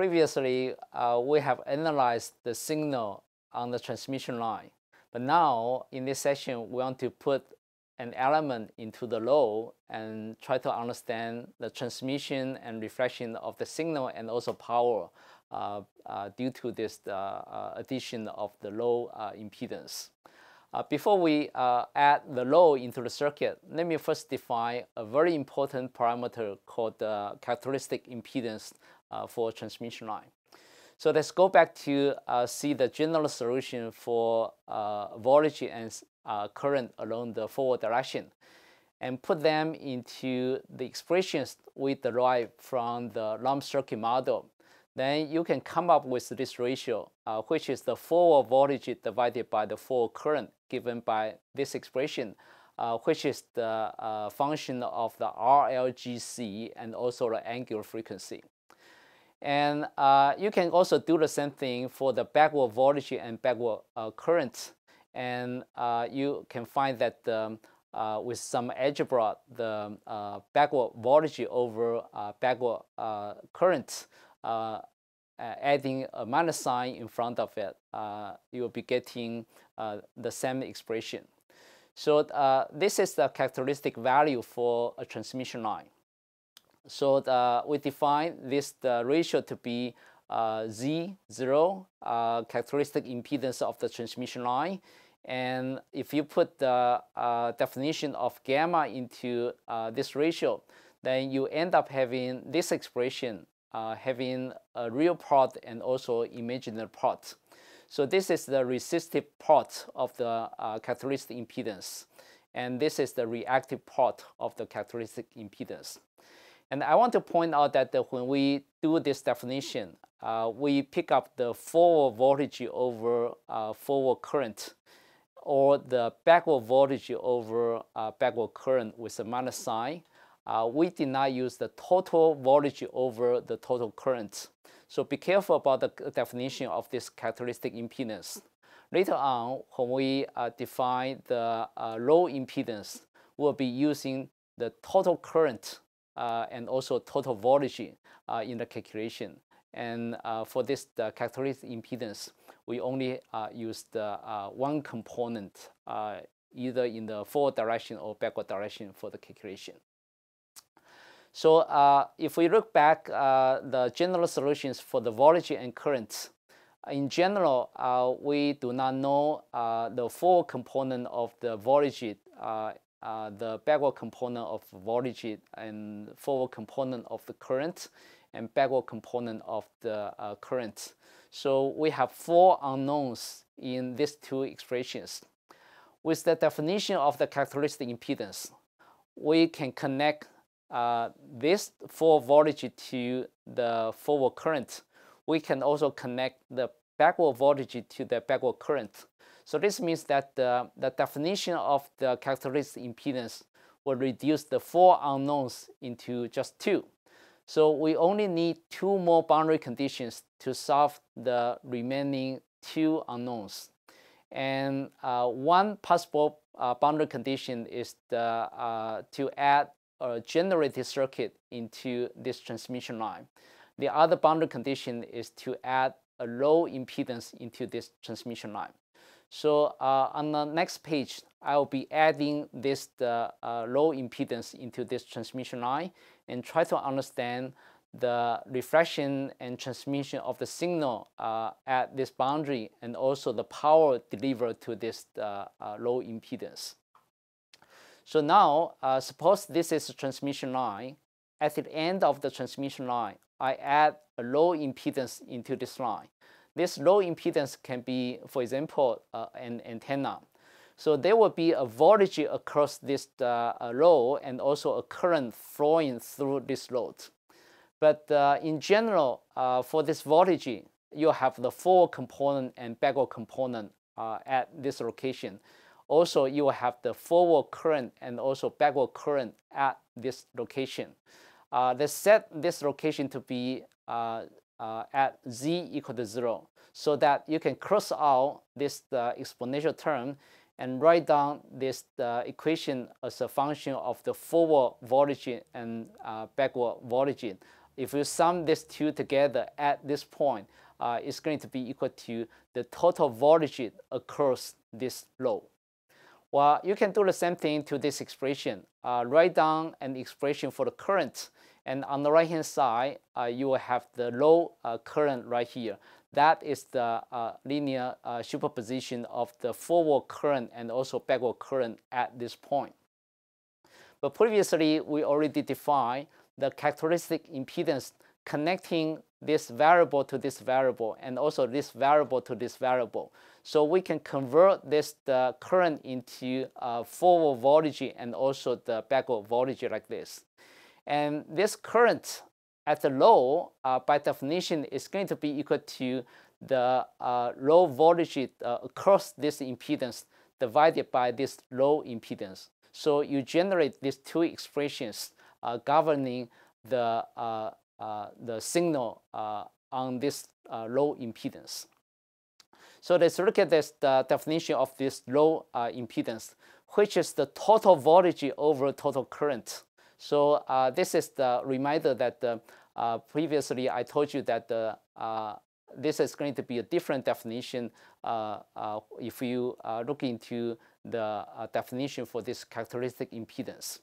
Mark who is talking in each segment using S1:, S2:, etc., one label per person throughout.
S1: previously, uh, we have analyzed the signal on the transmission line. But now, in this session, we want to put an element into the load and try to understand the transmission and reflection of the signal and also power uh, uh, due to this uh, uh, addition of the low uh, impedance. before we add the load into the circuit, let me first define a very important parameter called the characteristic impedance uh, for transmission line. So let's go back to uh, see the general solution for uh, voltage and current along the forward direction and put them into the expressions we derived from the lump circuit model. Then you can come up with this ratio, uh, which is the forward voltage divided by the forward current given by this expression, uh, which is the uh, function of the RLGC and also the angular frequency. And uh, you can also do the same thing for the backward voltage and backward uh, current. And uh, you can find that um, uh, with some algebra, the uh, backward voltage over uh, backward current, adding a minus sign in front of it, you will be getting the same expression. So this is the characteristic value for a transmission line. So we define this ratio to be uh, Z0, uh, characteristic impedance of the transmission line. And if you put the uh, definition of gamma into uh, this ratio, then you end up having this expression, uh, having a real part and also imaginary part. So this is the resistive part of the uh, characteristic impedance. And this is the reactive part of the characteristic impedance. And I want to point out that when we do this definition, uh, we pick up the forward voltage over uh, forward current or the backward voltage over uh, backward current with a minus sign. Uh, we did not use the total voltage over the total current. So be careful about the definition of this characteristic impedance. Later on, when we uh, define the uh, low impedance, we'll be using the total current uh, and also total voltage uh, in the calculation. And uh, for this the characteristic impedance, we only used one component either in the forward direction or backward direction for the calculation. So uh, if we look back uh, the general solutions for the voltage and currents, in general, uh, we do not know the four component of the voltage uh, the backward component of voltage and forward component of the current and backward component of the uh, current. So we have four unknowns in these two expressions. With the definition of the characteristic impedance, we can connect uh, this forward voltage to the forward current. We can also connect the backward voltage to the backward current. So this means that the, the definition of the characteristic impedance will reduce the four unknowns into just two. So we only need two more boundary conditions to solve the remaining two unknowns. And uh, one possible uh, boundary condition is the, uh, to add a generated circuit into this transmission line. The other boundary condition is to add a low impedance into this transmission line. So uh, on the next page, I'll be adding this the uh, low impedance into this transmission line and try to understand the reflection and transmission of the signal uh, at this boundary and also the power delivered to this uh, uh, low impedance. So now, uh, suppose this is a transmission line. At the end of the transmission line, I add a low impedance into this line. This low impedance can be, for example, uh, an antenna. So there will be a voltage across this uh, uh load and also a current flowing through this load. But uh, in general, uh, for this voltage, you have the forward component and backward component uh, at this location. Also, you will have the forward current and also backward current at this location. Uh, they set this location to be uh, uh, at z equal to 0 so that you can cross out this uh, exponential term and write down this uh, equation as a function of the forward voltage and uh, backward voltage. If you sum these two together at this point, uh, it's going to be equal to the total voltage across this load. Well, you can do the same thing to this expression. Uh, write down an expression for the current and on the right-hand side, uh, you will have the low uh, current right here. That is the uh, linear uh, superposition of the forward current and also backward current at this point. But previously, we already defined the characteristic impedance connecting this variable to this variable and also this variable to this variable. So we can convert this the current into uh, forward voltage and also the backward voltage like this. And this current at the low, uh, by definition, is going to be equal to the uh, low voltage uh, across this impedance divided by this low impedance. So you generate these two expressions uh, governing the, uh, the signal on this low impedance. So let's look at this the definition of this low uh, impedance, which is the total voltage over total current so uh, this is the reminder that uh, uh, previously I told you that this is going to be a different definition if you look into the definition for this characteristic impedance.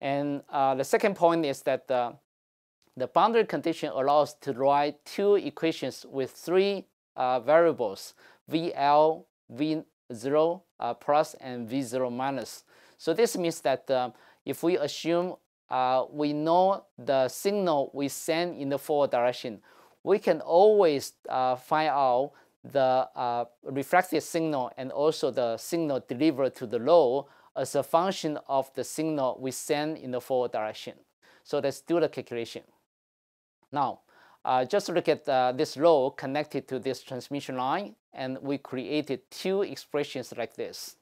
S1: And the second point is that the boundary condition allows to write two equations with three uh, variables, VL, V0 uh, plus, and V0 minus. So this means that uh, if we assume uh, we know the signal we send in the forward direction, we can always uh, find out the uh, reflected signal and also the signal delivered to the load as a function of the signal we send in the forward direction. So let's do the calculation. Now, uh, just look at uh, this load connected to this transmission line, and we created two expressions like this.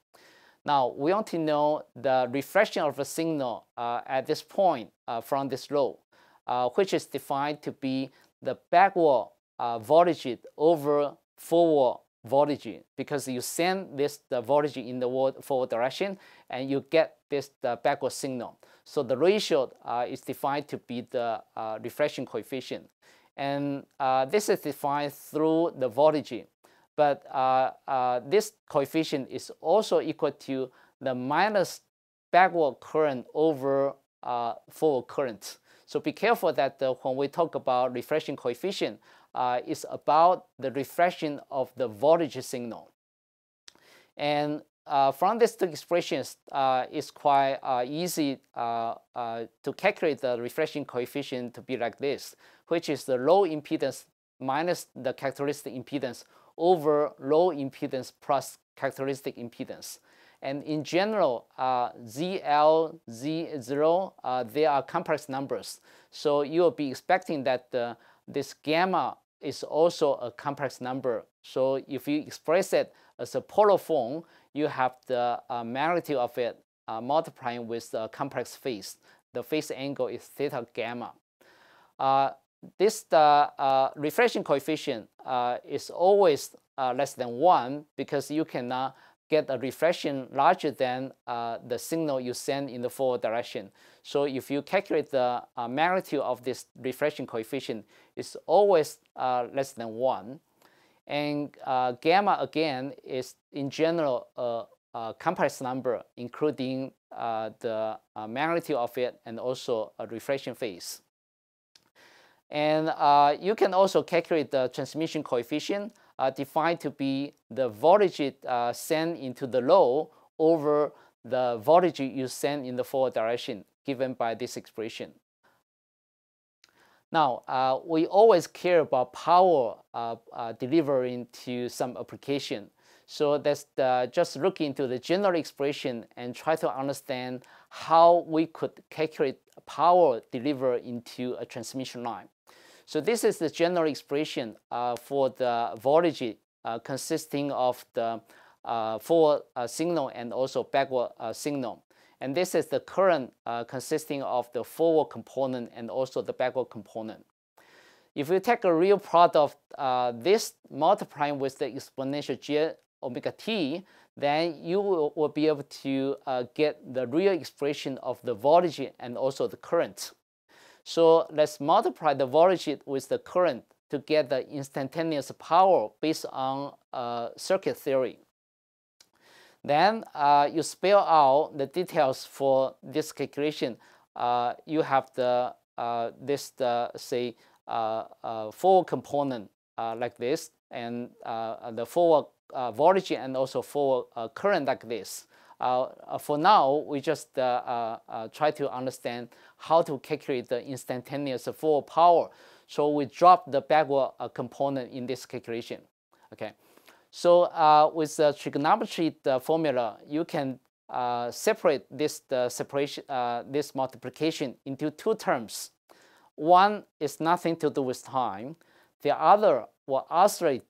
S1: Now, we want to know the reflection of a signal uh, at this point uh, from this low, uh, which is defined to be the backward uh, voltage over forward voltage, because you send this the voltage in the forward direction, and you get this the backward signal. So the ratio uh, is defined to be the uh, reflection coefficient. And this is defined through the voltage but uh, uh, this coefficient is also equal to the minus backward current over uh, forward current. So be careful that when we talk about refraction coefficient, it's about the refraction of the voltage signal. And uh, from these two expressions, uh, it's quite uh, easy to calculate the reflection coefficient to be like this, which is the low impedance minus the characteristic impedance over low impedance plus characteristic impedance. And in general, uh, ZL, Z0, uh, they are complex numbers. So you'll be expecting that uh, this gamma is also a complex number. So if you express it as a polar form, you have the uh, magnitude of it uh, multiplying with the complex phase. The phase angle is theta gamma. Uh, this the uh, uh, reflection coefficient uh, is always less than one because you cannot get a reflection larger than uh, the signal you send in the forward direction. So if you calculate the uh, magnitude of this reflection coefficient, it's always uh, less than 1. And gamma, again, is in general a, complex number, including the magnitude of it and also a reflection phase. And uh, you can also calculate the transmission coefficient uh, defined to be the voltage uh, sent into the load over the voltage you send in the forward direction given by this expression. Now, uh, we always care about power uh, uh, delivering to some application. So let's just look into the general expression and try to understand how we could calculate power delivered into a transmission line. So this is the general expression uh, for the voltage uh, consisting of the uh, forward signal and also backward signal. And this is the current consisting of the forward component and also the backward component. If you take a real product of uh, this multiplying with the exponential j omega t, then you will, will be able to uh, get the real expression of the voltage and also the current. So let's multiply the voltage with the current to get the instantaneous power based on uh, circuit theory. Then uh, you spell out the details for this calculation. Uh, you have the uh, this say uh, uh, forward component like this, and the forward voltage and also forward current like this. Uh, uh, for now, we just uh, try to understand how to calculate the instantaneous full power. So we drop the backward component in this calculation. Okay. So uh, with the trigonometry the formula, you can uh, separate this separation, uh, this multiplication into two terms. One is nothing to do with time. The other will oscillate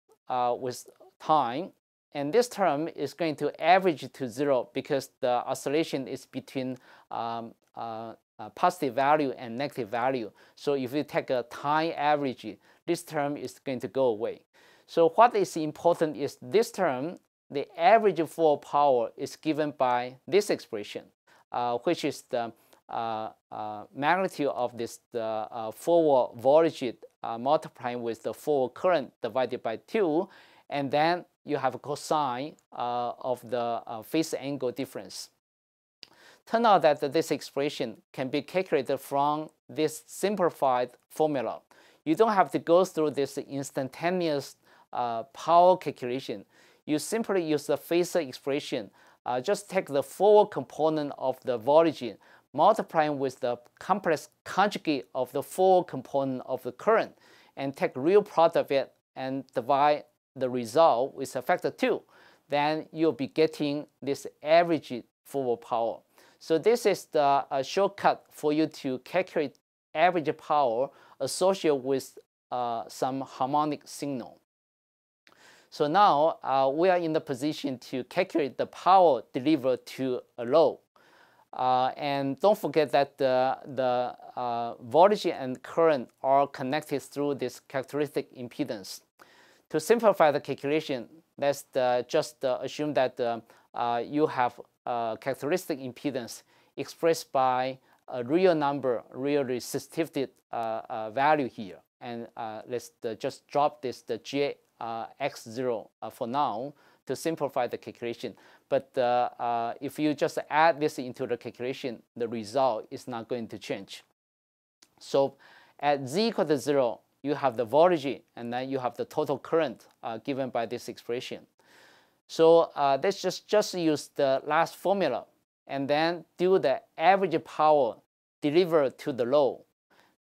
S1: with time and this term is going to average to zero because the oscillation is between um, uh, uh, positive value and negative value. So if you take a time average, this term is going to go away. So what is important is this term, the average for power is given by this expression, uh, which is the uh, uh, magnitude of this uh, forward voltage uh, multiplying with the forward current divided by 2 and then you have cosine uh, of the uh, phase angle difference. Turn out that this expression can be calculated from this simplified formula. You don't have to go through this instantaneous uh, power calculation. You simply use the phase expression. Uh, just take the forward component of the voltage, multiplying with the complex conjugate of the forward component of the current, and take real product of it and divide the result is a factor 2, then you'll be getting this average forward power. So this is the uh, shortcut for you to calculate average power associated with uh, some harmonic signal. So now uh, we are in the position to calculate the power delivered to a load. Uh, and don't forget that the, the uh, voltage and current are connected through this characteristic impedance. To simplify the calculation, let's uh, just uh, assume that uh, you have characteristic impedance expressed by a real number, real resistivity value here. And let's just drop this the j 0 for now to simplify the calculation. But uh, uh, if you just add this into the calculation, the result is not going to change. So at z equal to 0, you have the voltage, and then you have the total current uh, given by this expression. So uh, let's just, just use the last formula and then do the average power delivered to the load.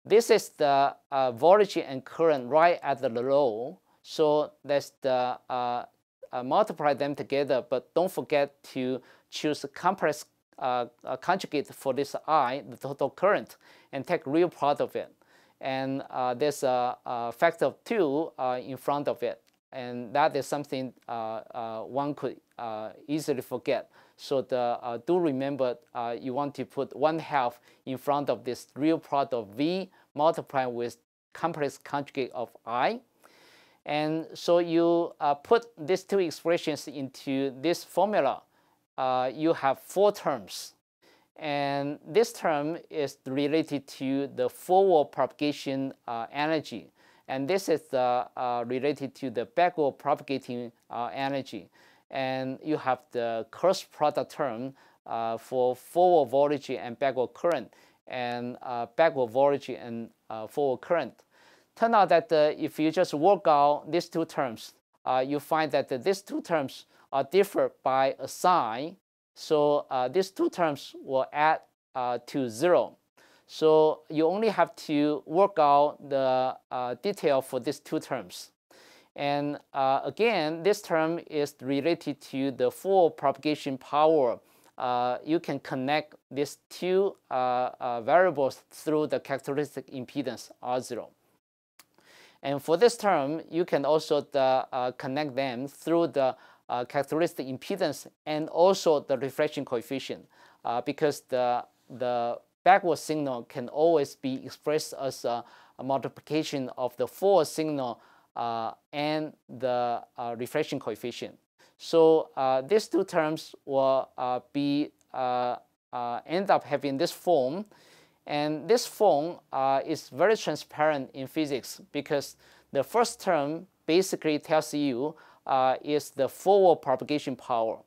S1: This is the uh, voltage and current right at the low. So let's the, uh, uh, multiply them together, but don't forget to choose a complex uh, uh, conjugate for this I, the total current, and take real part of it and uh, there's a, a, factor of two uh, in front of it. And that is something uh, uh one could uh, easily forget. So the, uh, do remember you want to put one half in front of this real part of V multiplied with complex conjugate of I. And so you put these two expressions into this formula. you have four terms. And this term is related to the forward propagation uh, energy. And this is uh, uh, related to the backward propagating uh, energy. And you have the cross product term uh, for forward voltage and backward current, and uh, backward voltage and forward current. Turn out that if you just work out these two terms, you find that these two terms are different by a sign so uh, these two terms will add uh, to zero. So you only have to work out the uh, detail for these two terms. And uh, again, this term is related to the full propagation power. Uh, you can connect these two uh, variables through the characteristic impedance R0. And for this term, you can also the, connect them through the uh, characteristic impedance and also the reflection coefficient uh, because the, the backward signal can always be expressed as a, a multiplication of the forward signal uh, and the uh, reflection coefficient. So uh, these two terms will uh, be end up having this form. And this form is very transparent in physics because the first term basically tells you uh, is the forward propagation power.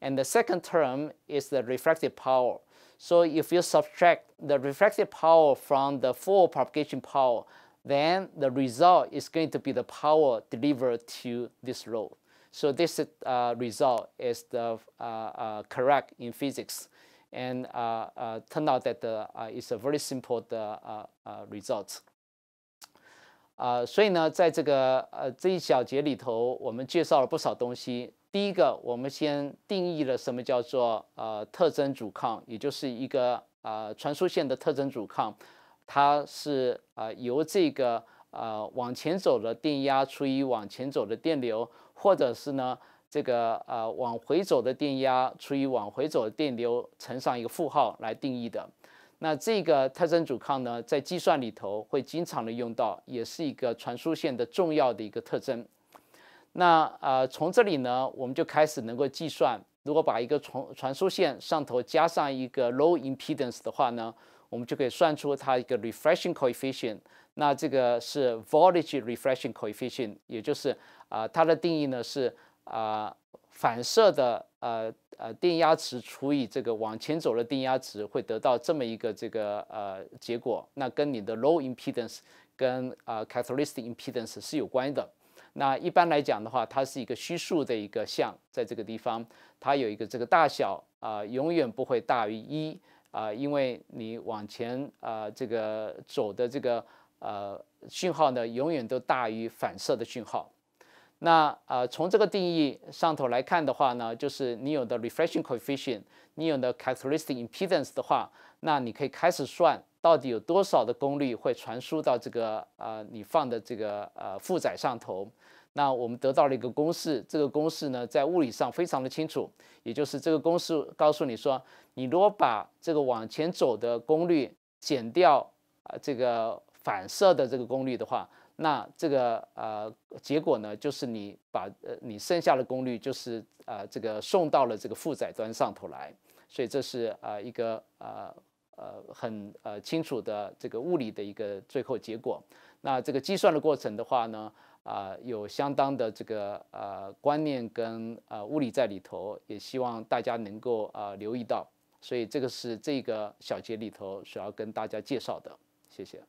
S1: And the second term is the refractive power. So if you subtract the refractive power from the forward propagation power, then the result is going to be the power delivered to this load. So this uh, result is the uh, uh correct in physics. And uh, uh, turned out that it's a very simple result. 啊，所以呢，在这个呃这一小节里头，我们介绍了不少东西。第一个，我们先定义了什么叫做呃特征阻抗，也就是一个呃传输线的特征阻抗，它是呃由这个呃往前走的电压除以往前走的电流，或者是呢这个呃往回走的电压除以往回走的电流乘上一个负号来定义的。那这个特征阻抗呢，在计算里头会经常的用到，也是一个传输线的重要的一个特征。那呃，从这里呢，我们就开始能够计算，如果把一个传传输线上头加上一个 low impedance 的话呢，我们就可以算出它一个 r e f r e c t i o n coefficient。那这个是 voltage r e f r e c t i o n coefficient，也就是啊，它的定义呢是啊，反射的呃。呃，电压值除以这个往前走的电压值，会得到这么一个这个呃结果。那跟你的 low impedance 跟呃 characteristic impedance 是有关的。那一般来讲的话，它是一个虚数的一个项，在这个地方，它有一个这个大小啊，永远不会大于一啊，因为你往前啊这个走的这个呃信号呢，永远都大于反射的信号。那呃，从这个定义上头来看的话呢，就是你有的 r e f r e c t i o n coefficient，你有的 characteristic impedance 的话，那你可以开始算到底有多少的功率会传输到这个呃你放的这个呃负载上头。那我们得到了一个公式，这个公式呢在物理上非常的清楚，也就是这个公式告诉你说，你如果把这个往前走的功率减掉啊这个反射的这个功率的话。那这个呃结果呢，就是你把呃你剩下的功率就是呃这个送到了这个负载端上头来，所以这是啊一个啊呃很呃清楚的这个物理的一个最后结果。那这个计算的过程的话呢，啊有相当的这个呃观念跟呃物理在里头，也希望大家能够啊留意到。所以这个是这个小节里头所要跟大家介绍的，谢谢。